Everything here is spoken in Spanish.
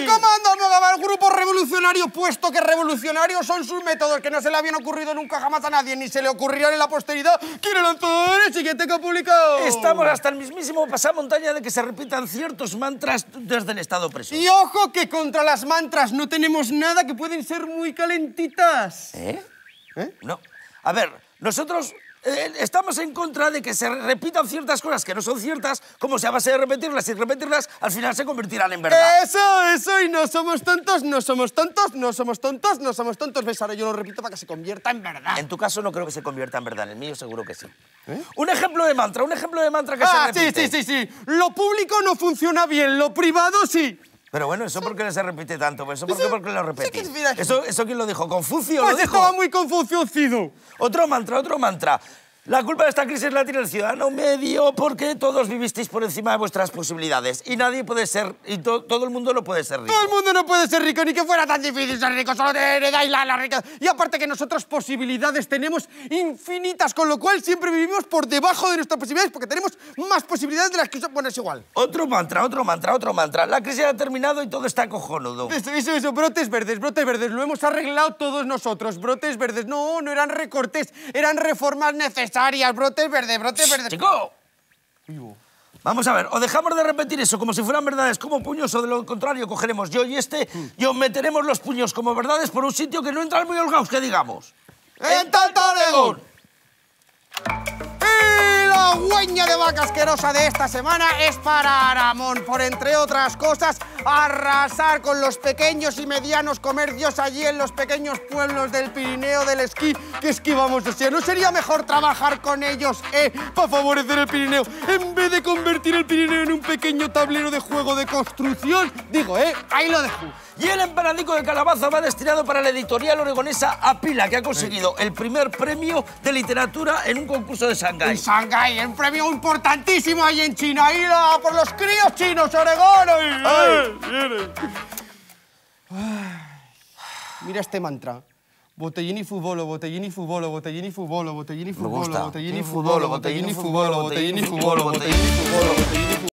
¿Qué no daba el grupo revolucionario, puesto que revolucionarios son sus métodos que no se le habían ocurrido nunca jamás a nadie, ni se le ocurrió en la posteridad. Quiero lanzar el siguiente que ha publicado. Estamos hasta el mismísimo pasamontaña de que se repitan ciertos mantras desde el estado preso. Y ojo que contra las mantras no tenemos nada que pueden ser muy calentitas. ¿Eh? ¿Eh? No. A ver, nosotros eh, estamos en contra de que se repitan ciertas cosas que no son ciertas, como sea a base de repetirlas y repetirlas, al final se convertirán en verdad. Eso, eso, y no somos tontos, no somos tontos, no somos tontos, no somos tontos. Ves, ahora yo lo repito para que se convierta en verdad. En tu caso no creo que se convierta en verdad, en el mío seguro que sí. ¿Eh? Un ejemplo de mantra, un ejemplo de mantra que se ah, repite. Sí, sí, sí, sí. Lo público no funciona bien, lo privado sí. Pero bueno, ¿eso por qué se repite tanto? ¿Eso por qué, lo repite ¿Eso, ¿Eso quién lo dijo? ¿Confucio pues lo dijo? estaba muy Otro mantra, otro mantra. La culpa de esta crisis la tiene el ciudadano medio porque todos vivisteis por encima de vuestras posibilidades y nadie puede ser, y todo el mundo no puede ser rico. Todo el mundo no puede ser rico, ni que fuera tan difícil ser rico, solo te heredáis la, riqueza. Y aparte que nosotros posibilidades tenemos infinitas, con lo cual siempre vivimos por debajo de nuestras posibilidades porque tenemos más posibilidades de las que... Bueno, igual. Otro mantra, otro mantra, otro mantra. La crisis ha terminado y todo está cojonudo. Eso, eso, eso, brotes verdes, brotes verdes. Lo hemos arreglado todos nosotros, brotes verdes. No, no eran recortes, eran reformas necesarias Brotes verde brotes verde ¡Chico! Vamos a ver, o dejamos de repetir eso como si fueran verdades como puños, o de lo contrario cogeremos yo y este y os meteremos los puños como verdades por un sitio que no entra muy holgados, que digamos. ¡En tanto gol! peña de vaca asquerosa de esta semana es para Aramón, por entre otras cosas, arrasar con los pequeños y medianos comercios allí en los pequeños pueblos del Pirineo del esquí que esquivamos de ¿No sería mejor trabajar con ellos, eh, para favorecer el Pirineo, en vez de convertir el Pirineo en un pequeño tablero de juego de construcción? Digo, eh, ahí lo dejo. Y el empanadico de calabaza va destinado para la editorial oregonesa Apila, que ha conseguido el primer premio de literatura en un concurso de Shanghái. En en premio importantísimo ahí en China. ¡Ida por los críos chinos, Oregón. Ay, viene. Mira este mantra. Botellini fútbol, botellini fútbol, botellini fútbol, botellini fútbol, botellini fútbol, botellini fútbol, botellini fútbol, botellini fútbol, botellini fútbol, botellini fútbol.